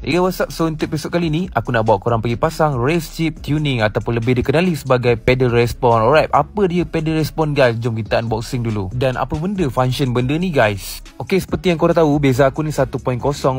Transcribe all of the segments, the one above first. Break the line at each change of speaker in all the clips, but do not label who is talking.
Hey ya, what's up So untuk episode kali ni Aku nak bawa korang pergi pasang Race chip tuning Ataupun lebih dikenali sebagai Pedal respond Alright Apa dia pedal respond guys Jom kita unboxing dulu Dan apa benda Function benda ni guys Okay seperti yang korang tahu Beza aku ni 1.0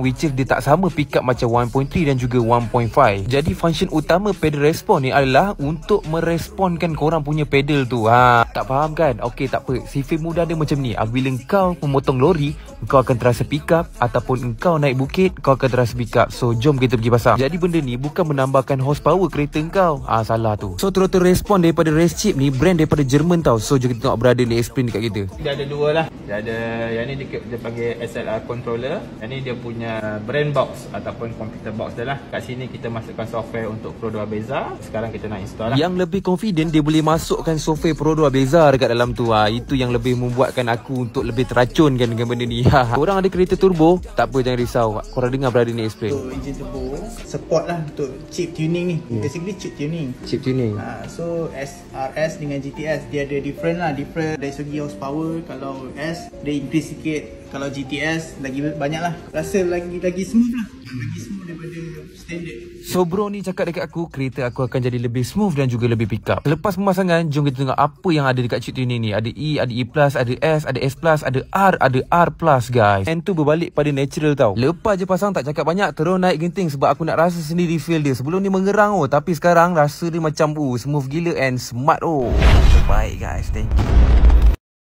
Which is dia tak sama pick up Macam 1.3 dan juga 1.5 Jadi function utama pedal respond ni adalah Untuk meresponkan korang punya pedal tu Ha Tak faham kan Okay takpe, Sifir mudah dia macam ni Bila kau memotong lori kau akan terasa pick up Ataupun kau naik bukit Kau akan terasa pick up So jom kita pergi pasang Jadi benda ni Bukan menambahkan horsepower kereta kau Ah salah tu So terus respon daripada race chip ni Brand daripada Jerman tau So jom kita tengok brother ni Explain dekat kita
Dia ada dua lah Dia ada Yang ni dia, dia panggil SLR controller Yang ni dia punya Brand box Ataupun computer box dia lah Kat sini kita masukkan software Untuk Pro 2 Beza Sekarang kita nak install lah Yang
lebih confident Dia boleh masukkan software Pro 2 Beza Dekat dalam tu ah Itu yang lebih membuatkan aku Untuk lebih teracun kan dengan benda ni Korang ada kereta turbo Tak apa jangan risau Korang dengar brother ni explain Untuk
engine turbo Support lah Untuk chip tuning ni yeah. Hmm. Basically chip tuning Chip tuning ha, So SRS dengan GTS Dia ada different lah Different dari segi horsepower Kalau S Dia increase sikit kalau GTS lagi banyak lah rasa lagi lagi smooth lah lagi smooth daripada
So bro ni cakap dekat aku Kereta aku akan jadi lebih smooth dan juga lebih pick up Lepas pemasangan Jom kita tengok apa yang ada dekat cheat tuner ni Ada E, ada E+, ada S, ada S+, ada R, ada R+, guys And tu berbalik pada natural tau Lepas je pasang tak cakap banyak Terus naik genting Sebab aku nak rasa sendiri feel dia Sebelum ni mengerang oh Tapi sekarang rasa dia macam oh, Smooth gila and smart oh Terbaik guys Thank you